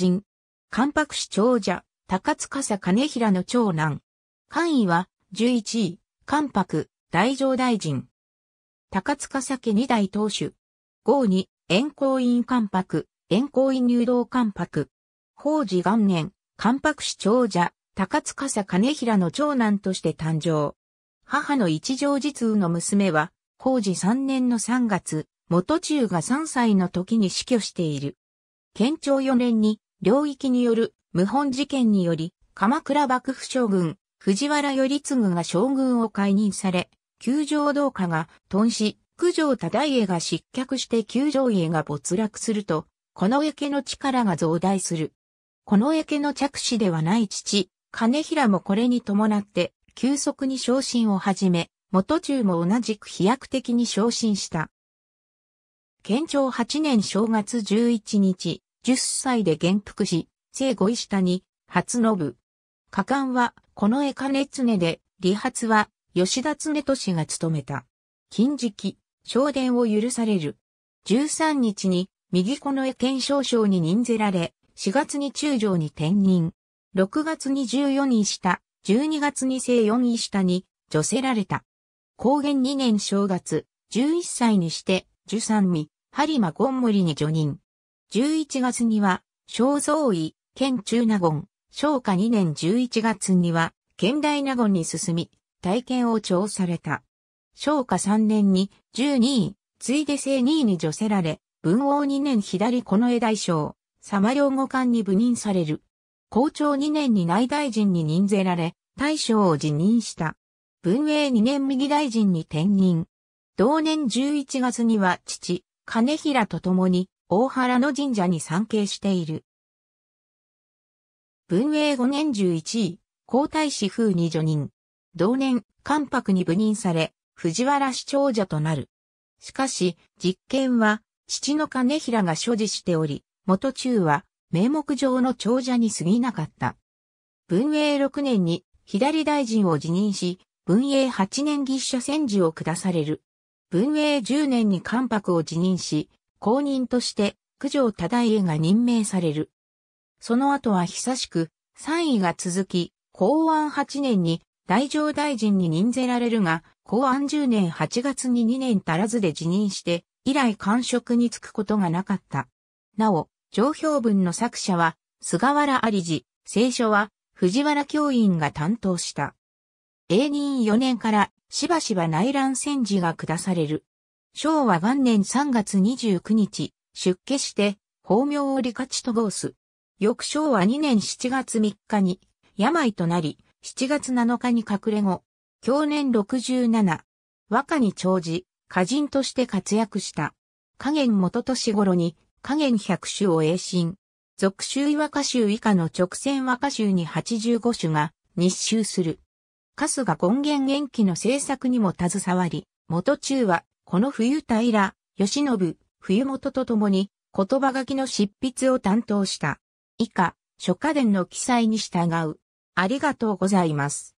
人。関白市長者、高塚佐兼平の長男。官位は、11位、関白、大城大臣。高塚佐家二代当主。号に、遠行院関白、遠行院入道関白。法治元年、関白市長者、高塚佐兼平の長男として誕生。母の一条実通の娘は、法治三年の三月、元中が三歳の時に死去している。県庁四年に領域による謀反事件により、鎌倉幕府将軍、藤原頼次が将軍を解任され、九条道家が頓死、九条忠家が失脚して九条家が没落すると、この家の力が増大する。この家の着手ではない父、金平もこれに伴って、急速に昇進を始め、元中も同じく飛躍的に昇進した。県庁8年正月11日、10歳で元服し、生後石谷、初信。果敢は、この江金常で、理髪は、吉田常俊が務めた。金期、昇殿を許される。13日に、右この江県少将に任ぜられ、4月に中将に転任。6月に14位下、12月に正4位下に、除せられた。公元2年正月、11歳にして、1三味、播磨ゴン森に助任。11月には、小蔵医、県中納言、昭和2年11月には、県大納言に進み、体験を調された。昭和3年に12位、ついで正2位に除せられ、文王2年左近衛大将、様領五官に部任される。校長2年に内大臣に任ぜられ、大将を辞任した。文英2年右大臣に転任。同年11月には父、金平と共に大原の神社に参詣している。文永5年11位、皇太子風に助任。同年、関白に部任され、藤原市長者となる。しかし、実権は、父の金平が所持しており、元中は、名目上の長者に過ぎなかった。文永6年に、左大臣を辞任し、文永8年義者戦時を下される。文永10年に関白を辞任し、後任として九条忠家が任命される。その後は久しく3位が続き、公安8年に大乗大臣に任ぜられるが、公安10年8月に2年足らずで辞任して、以来官職に就くことがなかった。なお、上評文の作者は、菅原有次、聖書は、藤原教員が担当した。永仁4年からしばしば内乱戦時が下される。昭和元年3月29日、出家して、法名を利勝と合す。翌昭和2年7月3日に、病となり、7月7日に隠れ後、去年67、和歌に長じ、歌人として活躍した。加減元年頃に、加減百首を栄進。俗州和歌集以下の直線和歌集に85種が日集する。春日権現元気の制作にも携わり、元中はこの冬平、義信、冬元と共に、言葉書きの執筆を担当した。以下、諸家伝の記載に従う。ありがとうございます。